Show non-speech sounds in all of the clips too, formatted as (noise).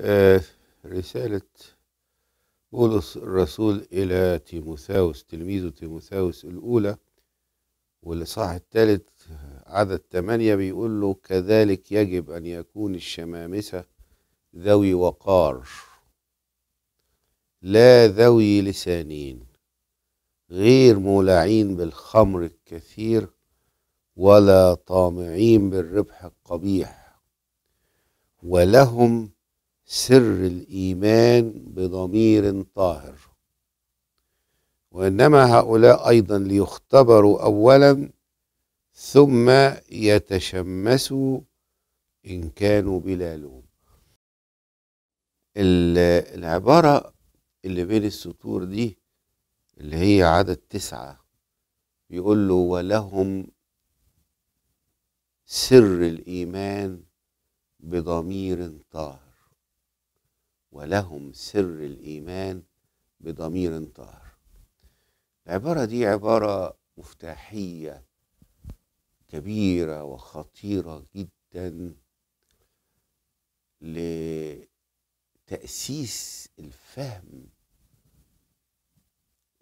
آه رسالة بولس الرسول إلى تيموثاوس تلميذه تيموثاوس الأولى والإصحاح الثالث عدد ثمانية بيقول له كذلك يجب أن يكون الشمامسة ذوي وقار لا ذوي لسانين غير مولعين بالخمر الكثير ولا طامعين بالربح القبيح ولهم سر الإيمان بضمير طاهر وإنما هؤلاء أيضا ليختبروا أولا ثم يتشمسوا إن كانوا بلا لوم العبارة اللي بين السطور دي اللي هي عدد تسعة بيقول له ولهم سر الإيمان بضمير طاهر ولهم سر الإيمان بضمير طاهر العبارة دي عبارة مفتاحية كبيرة وخطيرة جدا لتأسيس الفهم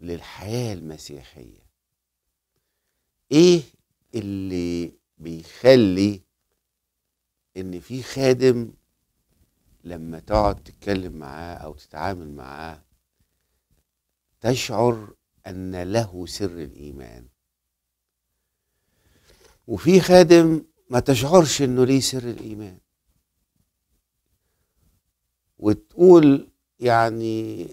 للحياة المسيحية ايه اللي بيخلي ان في خادم لما تقعد تتكلم معاه او تتعامل معاه تشعر ان له سر الايمان وفي خادم ما تشعرش انه ليه سر الايمان وتقول يعني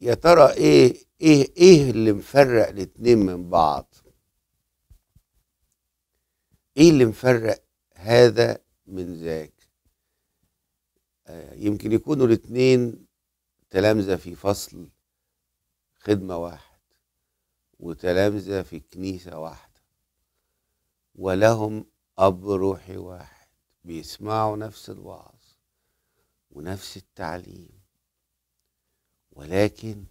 يا ترى ايه ايه ايه اللي مفرق الاتنين من بعض ايه اللي مفرق هذا من ذاك آه، يمكن يكونوا الاثنين تلامذة في فصل خدمة واحد وتلامذة في كنيسة واحدة ولهم أب روحي واحد بيسمعوا نفس الوعظ ونفس التعليم ولكن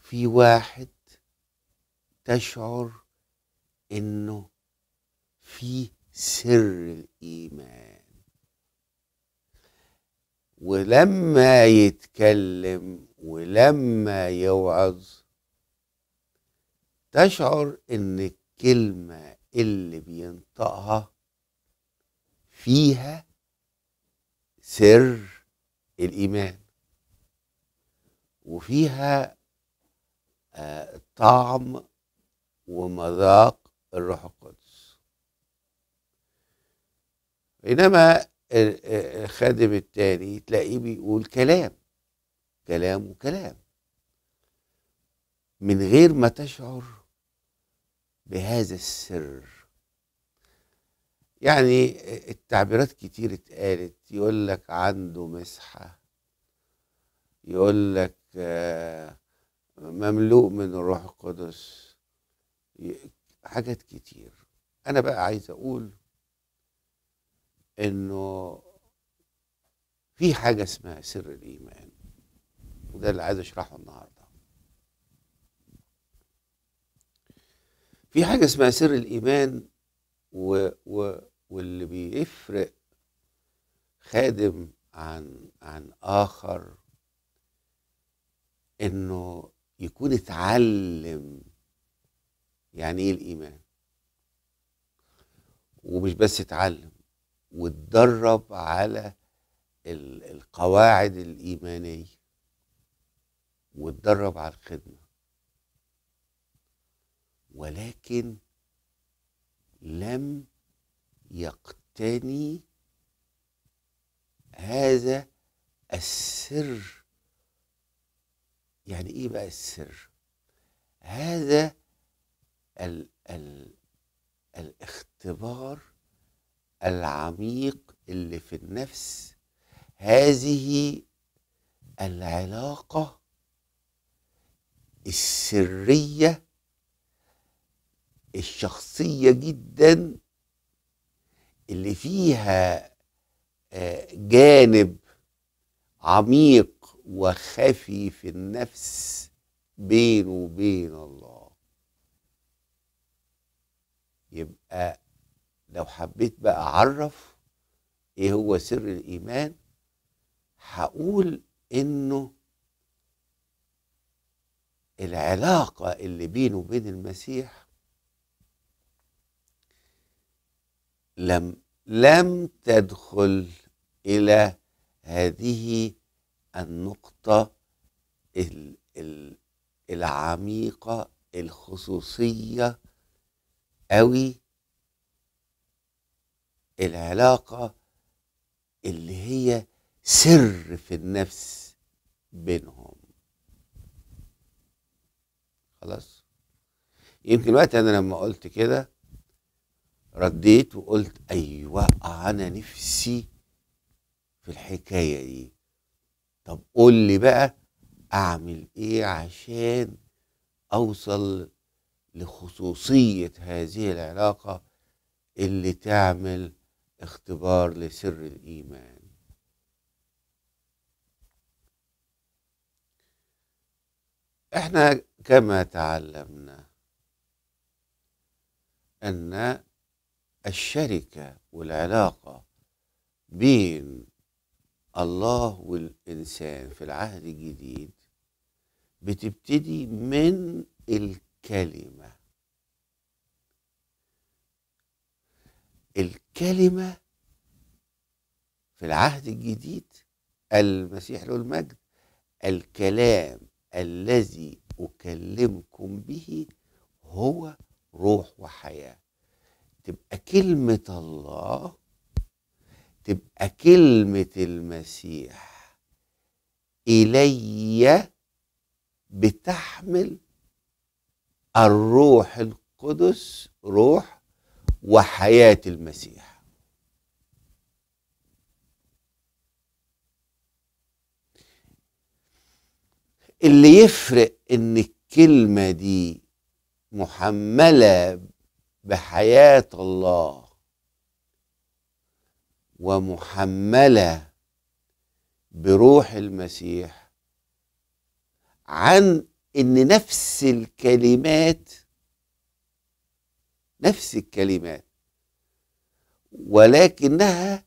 في واحد تشعر انه في سر الايمان ولما يتكلم ولما يوعظ تشعر ان الكلمه اللي بينطقها فيها سر الايمان وفيها آه طعم ومذاق الروح القدس بينما الخادم التاني تلاقيه بيقول كلام كلام وكلام من غير ما تشعر بهذا السر يعني التعبيرات كتير اتقالت يقول لك عنده مسحة يقول لك آه، مملوء من الروح القدس حاجات كتير أنا بقى عايز أقول انه في حاجه اسمها سر الايمان وده اللي عايز اشرحه النهارده في حاجه اسمها سر الايمان و... و... واللي بيفرق خادم عن عن اخر انه يكون اتعلم يعني ايه الايمان ومش بس اتعلم وتدرب على القواعد الإيمانية وتدرب على الخدمة ولكن لم يقتني هذا السر يعني ايه بقى السر هذا ال ال الاختبار العميق اللي في النفس هذه العلاقه السريه الشخصيه جدا اللي فيها آه، جانب عميق وخفي في النفس بينه وبين الله يبقى لو حبيت بقى اعرف ايه هو سر الايمان هقول انه العلاقه اللي بينه وبين المسيح لم لم تدخل الى هذه النقطه ال ال العميقه الخصوصيه قوي العلاقة اللي هي سر في النفس بينهم خلاص يمكن وقت انا لما قلت كده رديت وقلت ايوه انا نفسي في الحكايه دي طب قول لي بقى اعمل ايه عشان اوصل لخصوصيه هذه العلاقه اللي تعمل اختبار لسر الإيمان احنا كما تعلمنا أن الشركة والعلاقة بين الله والإنسان في العهد الجديد بتبتدي من الكلمة الكلمة في العهد الجديد المسيح له المجد الكلام الذي أكلمكم به هو روح وحياة تبقى كلمة الله تبقى كلمة المسيح إلي بتحمل الروح القدس روح وحياة المسيح اللي يفرق ان الكلمة دي محملة بحياة الله ومحملة بروح المسيح عن ان نفس الكلمات نفس الكلمات ولكنها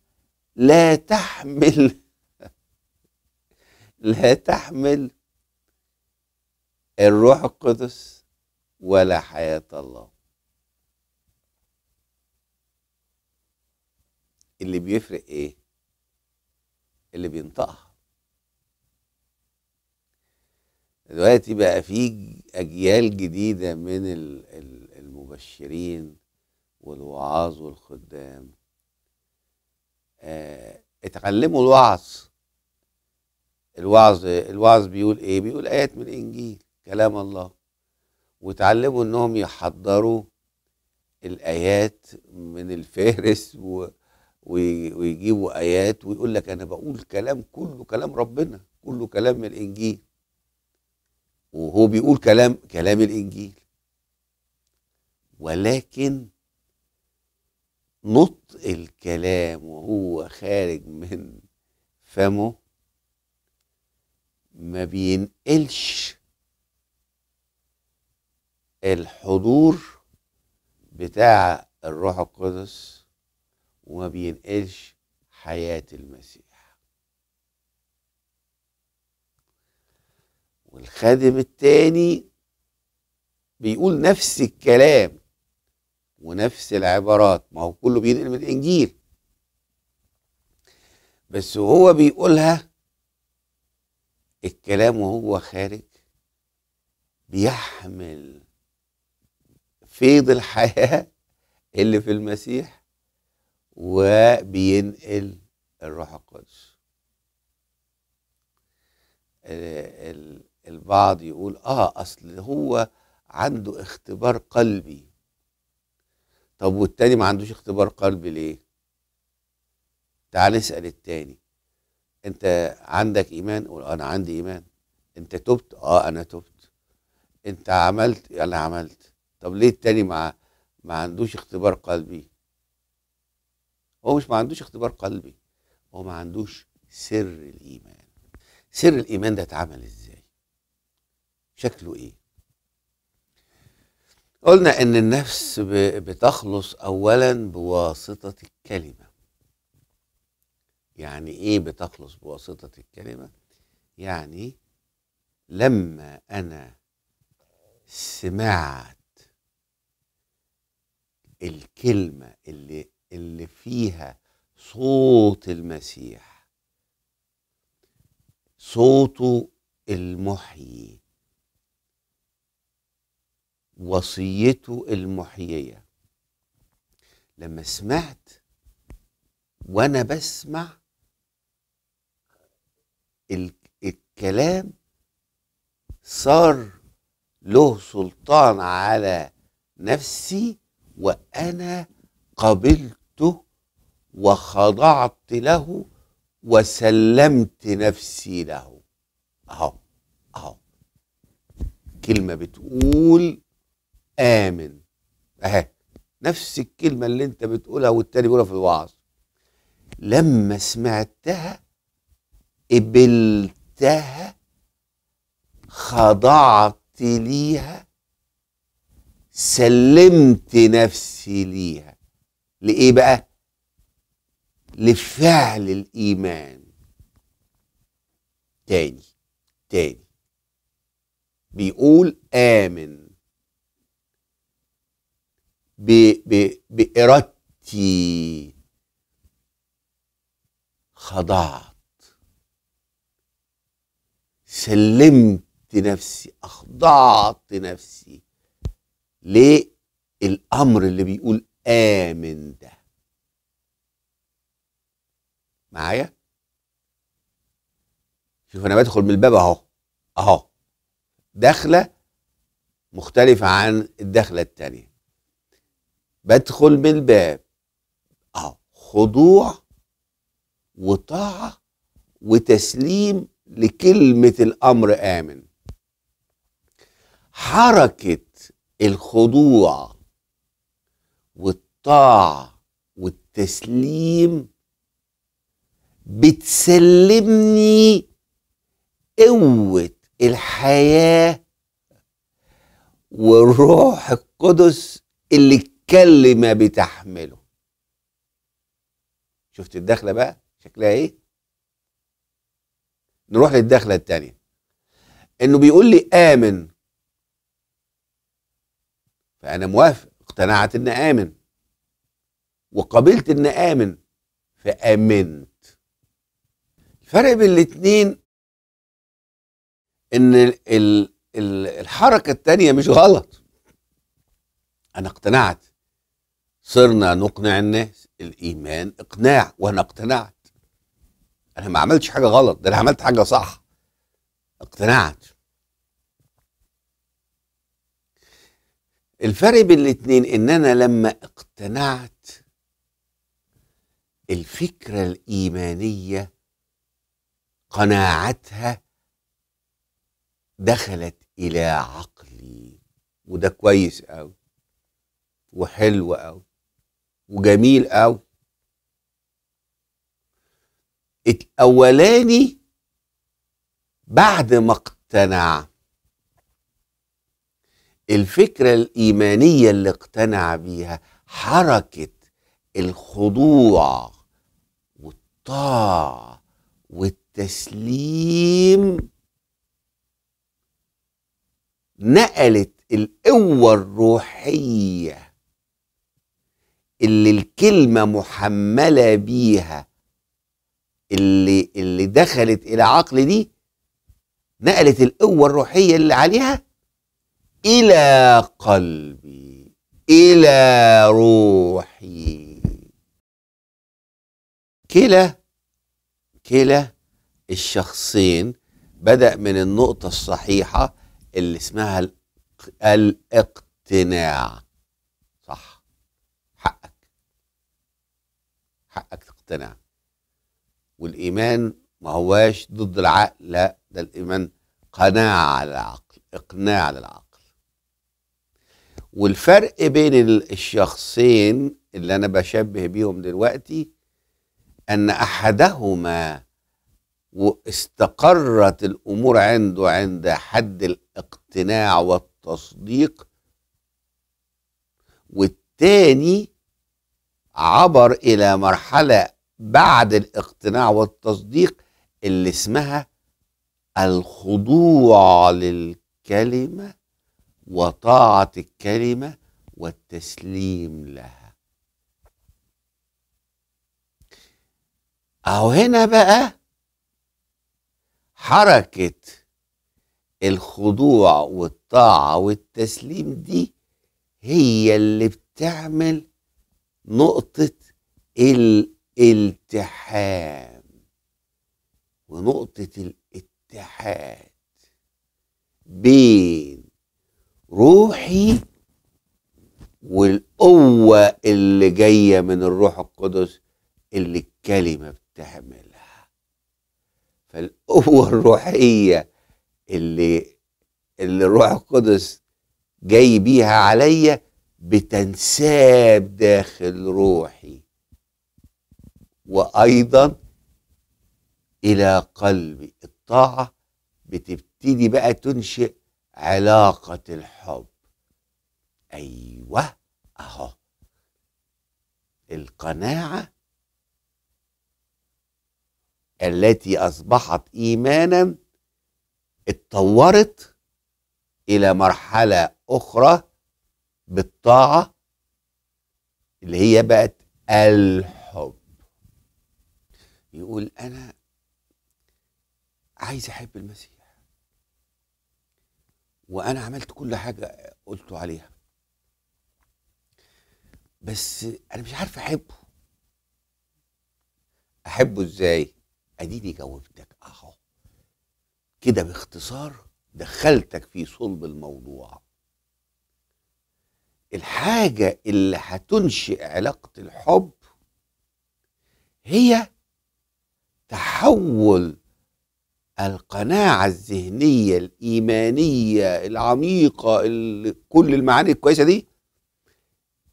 لا تحمل (laughs) لا تحمل الروح القدس ولا حياة الله اللي بيفرق ايه اللي بينطقها دلوقتي بقى في اجيال جديده من ال المبشرين والوعاظ والخدام آه اتعلموا الوعظ الوعظ الوعظ بيقول ايه بيقول ايات من الانجيل كلام الله وتعلموا انهم يحضروا الايات من الفهرس (laughs) و... ويجيبوا ايات ويقول لك انا بقول كلام كله كلام ربنا كله كلام من الانجيل وهو بيقول كلام كلام الانجيل ولكن نطق الكلام وهو خارج من فمه ما بينقلش الحضور بتاع الروح القدس وما بينقلش حياة المسيح والخادم التاني بيقول نفس الكلام ونفس العبارات ما هو كله بينقل من الانجيل بس وهو بيقولها الكلام وهو خارج بيحمل فيض الحياه اللي في المسيح وبينقل الروح القدس البعض يقول اه اصل هو عنده اختبار قلبي طب والتاني ما عندوش اختبار قلبي ليه تعال اسال التاني انت عندك ايمان قول انا عندي ايمان انت تبت اه انا تبت انت عملت انا عملت طب ليه التاني ما ما عندوش اختبار قلبي هو مش ما عندوش اختبار قلبي هو ما عندوش سر الايمان سر الايمان ده اتعمل ازاي شكله ايه قلنا ان النفس بتخلص اولا بواسطه الكلمه يعني ايه بتخلص بواسطه الكلمه يعني لما انا سمعت الكلمه اللي اللي فيها صوت المسيح صوته المحيي وصيته المحييه لما سمعت وانا بسمع الكلام صار له سلطان على نفسي وانا قبلته وخضعت له وسلمت نفسي له اهو اهو كلمه بتقول آمن أهي نفس الكلمة اللي أنت بتقولها والتاني بيقولها في الوعظ لما سمعتها قبلتها خضعت ليها سلمت نفسي ليها لإيه بقى؟ لفعل الإيمان تاني تاني بيقول آمن بإرادتي خضعت سلمت نفسي أخضعت نفسي للأمر اللي بيقول آمن ده معايا شوف أنا بدخل من الباب أهو أهو دخلة مختلفة عن الدخلة التانية بدخل من الباب اهو خضوع وطاعه وتسليم لكلمه الامر امن حركه الخضوع والطاعه والتسليم بتسلمني قوه الحياه والروح القدس اللي الكلمة بتحمله شفت الدخلة بقى شكلها ايه نروح للدخلة التانية انه بيقول لي آمن فأنا موافق اقتنعت ان آمن وقبلت ان آمن فآمنت الفرق بين الاتنين ان الحركة التانية مش غلط انا اقتنعت صرنا نقنع الناس الايمان اقناع وانا اقتنعت انا ما عملتش حاجه غلط ده انا عملت حاجه صح اقتنعت الفرق بين الاتنين ان انا لما اقتنعت الفكره الايمانيه قناعتها دخلت الى عقلي وده كويس قوي وحلو قوي وجميل قوي الاولاني بعد ما اقتنع الفكرة الإيمانية اللي اقتنع بيها حركة الخضوع والطاعة والتسليم نقلت القوة الروحية اللي الكلمة محملة بيها اللي اللي دخلت إلى عقل دي نقلت القوة الروحية اللي عليها إلى قلبي إلى روحي كلا كلا الشخصين بدأ من النقطة الصحيحة اللي اسمها الاقتناع حقك تقتنع والايمان ما هواش ضد العقل لا ده الايمان قناعه على العقل اقناع على العقل والفرق بين الشخصين اللي انا بشبه بيهم دلوقتي ان احدهما واستقرت الامور عنده عند حد الاقتناع والتصديق والتاني عبر الى مرحله بعد الاقتناع والتصديق اللي اسمها الخضوع للكلمه وطاعه الكلمه والتسليم لها اهو هنا بقى حركه الخضوع والطاعه والتسليم دي هي اللي بتعمل نقطة الالتحام ونقطة الاتحاد بين روحي والقوة اللي جاية من الروح القدس اللي الكلمة بتحملها فالقوة الروحية اللي اللي الروح القدس جاي بيها عليا بتنساب داخل روحي وايضا الى قلبي الطاعه بتبتدي بقى تنشئ علاقه الحب ايوه اهو القناعه التي اصبحت ايمانا اتطورت الى مرحله اخرى بالطاعة اللي هي بقت الحب يقول أنا عايز أحب المسيح وأنا عملت كل حاجة قلته عليها بس أنا مش عارف أحبه أحبه إزاي أديني جاوبتك أهو كده باختصار دخلتك في صلب الموضوع الحاجة اللي هتنشئ علاقة الحب هي تحول القناعة الذهنية الإيمانية العميقة كل المعاني الكويسة دي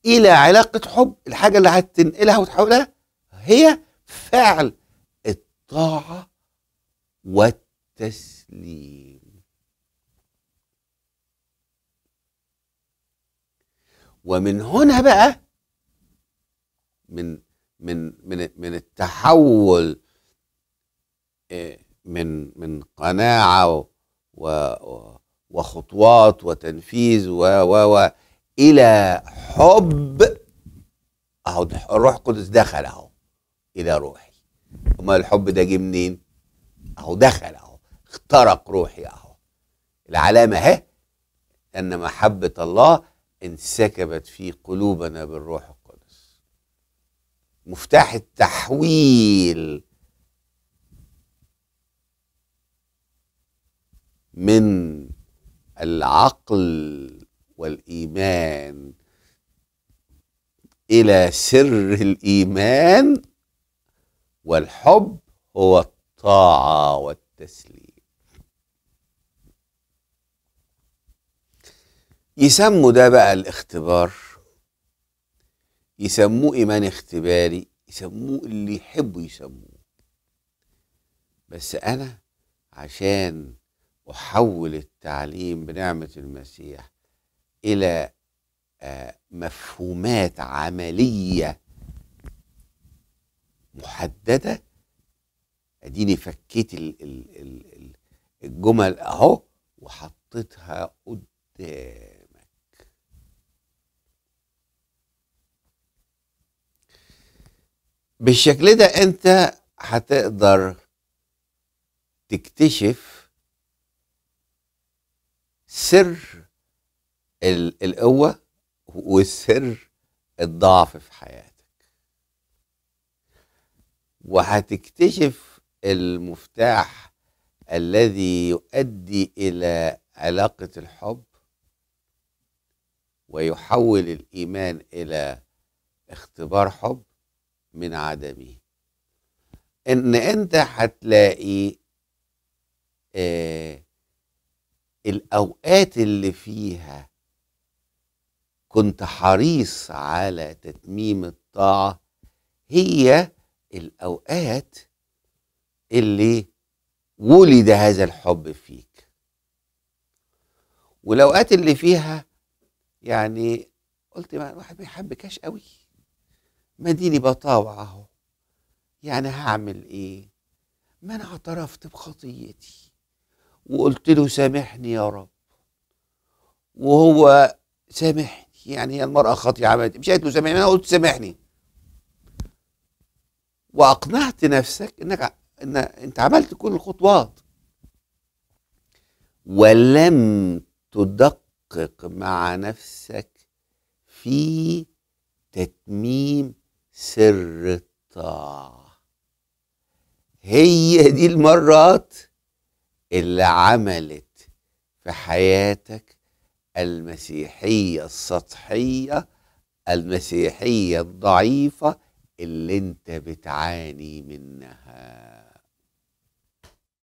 إلى علاقة حب الحاجة اللي هتنقلها وتحولها هي فعل الطاعة والتسليم ومن هنا بقى من من من من التحول آه، من من قناعه و وخطوات وتنفيذ و و و الى حب اهو الروح القدس دخل اهو الى روحي امال الحب ده جه منين اهو دخل اهو اخترق روحي اهو العلامه اهي ان محبه الله انسكبت في قلوبنا بالروح القدس مفتاح التحويل من العقل والايمان الى سر الايمان والحب هو الطاعه والتسليم يسموا ده بقى الاختبار يسموه إيمان اختباري يسموه اللي يحبوا يسموه بس أنا عشان أحول التعليم بنعمة المسيح إلى آه، مفهومات عملية محددة أديني فكيت الجمل أهو وحطيتها قدام بالشكل ده انت هتقدر تكتشف سر القوة وسر الضعف في حياتك وهتكتشف المفتاح الذي يؤدي إلى علاقة الحب ويحول الإيمان إلى اختبار حب من عدمه ان انت هتلاقي آه الاوقات اللي فيها كنت حريص على تتميم الطاعه هي الاوقات اللي ولد هذا الحب فيك والاوقات اللي فيها يعني قلت ما الواحد ما كاش قوي مديني بطاوع اهو يعني هعمل ايه ما انا اعترفت بخطيتي وقلت له سامحني يا رب وهو سامحني يعني هي المرأة خاطية عملت مش قالت له سامحني أنا قلت سامحني وأقنعت نفسك إنك إن أنت عملت كل الخطوات ولم تدقق مع نفسك في تتميم سر الطاعة هي دي المرات اللي عملت في حياتك المسيحية السطحية المسيحية الضعيفة اللي انت بتعاني منها